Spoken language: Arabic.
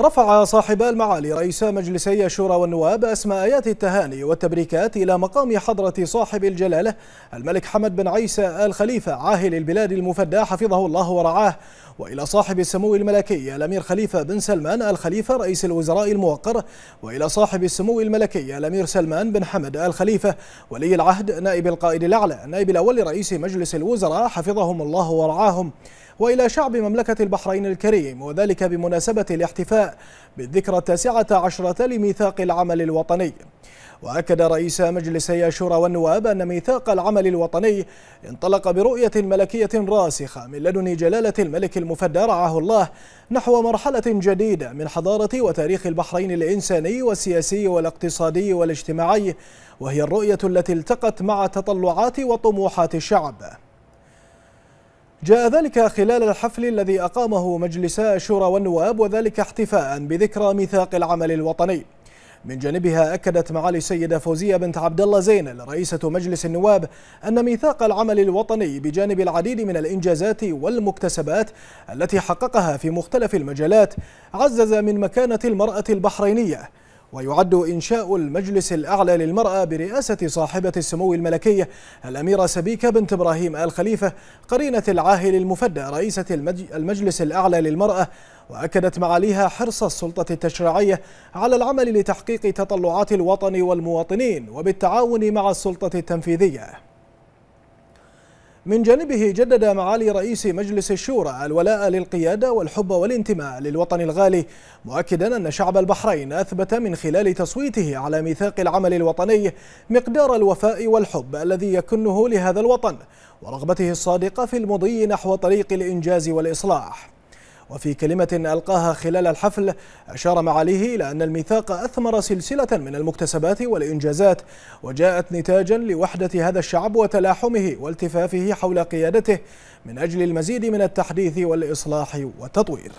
رفع صاحب المعالي رئيس مجلسي الشورى والنواب أسماء آيات التهاني والتبريكات إلى مقام حضرة صاحب الجلالة الملك حمد بن عيسى الخليفة عاهل البلاد المفدى حفظه الله ورعاه وإلى صاحب السمو الملكي الأمير خليفة بن سلمان الخليفة رئيس الوزراء الموقر وإلى صاحب السمو الملكي الأمير سلمان بن حمد الخليفة ولي العهد نائب القائد الأعلى نائب الأول رئيس مجلس الوزراء حفظهم الله ورعاهم وإلى شعب مملكة البحرين الكريم وذلك بمناسبة الاحتفاء بالذكرى التاسعة عشرة لميثاق العمل الوطني وأكد رئيس مجلسي الشورى والنواب أن ميثاق العمل الوطني انطلق برؤية ملكية راسخة من لدن جلالة الملك المفدى رعاه الله نحو مرحلة جديدة من حضارة وتاريخ البحرين الإنساني والسياسي والاقتصادي والاجتماعي وهي الرؤية التي التقت مع تطلعات وطموحات الشعب جاء ذلك خلال الحفل الذي أقامه مجلس الشورى والنواب وذلك احتفاء بذكرى ميثاق العمل الوطني من جانبها أكدت معالي السيدة فوزية بنت عبد الله زينل رئيسة مجلس النواب أن ميثاق العمل الوطني بجانب العديد من الإنجازات والمكتسبات التي حققها في مختلف المجالات عزز من مكانة المرأة البحرينية ويعد إنشاء المجلس الأعلى للمرأة برئاسة صاحبة السمو الملكية الأميرة سبيكة بنت إبراهيم آل خليفة قرينة العاهل المفدى رئيسة المجلس الأعلى للمرأة وأكدت معاليها حرص السلطة التشريعية على العمل لتحقيق تطلعات الوطن والمواطنين وبالتعاون مع السلطة التنفيذية من جانبه جدد معالي رئيس مجلس الشورى الولاء للقيادة والحب والانتماء للوطن الغالي مؤكدا أن شعب البحرين أثبت من خلال تصويته على ميثاق العمل الوطني مقدار الوفاء والحب الذي يكنه لهذا الوطن ورغبته الصادقة في المضي نحو طريق الإنجاز والإصلاح وفي كلمة ألقاها خلال الحفل أشار معاليه إلى أن الميثاق أثمر سلسلة من المكتسبات والإنجازات وجاءت نتاجا لوحدة هذا الشعب وتلاحمه والتفافه حول قيادته من أجل المزيد من التحديث والإصلاح والتطوير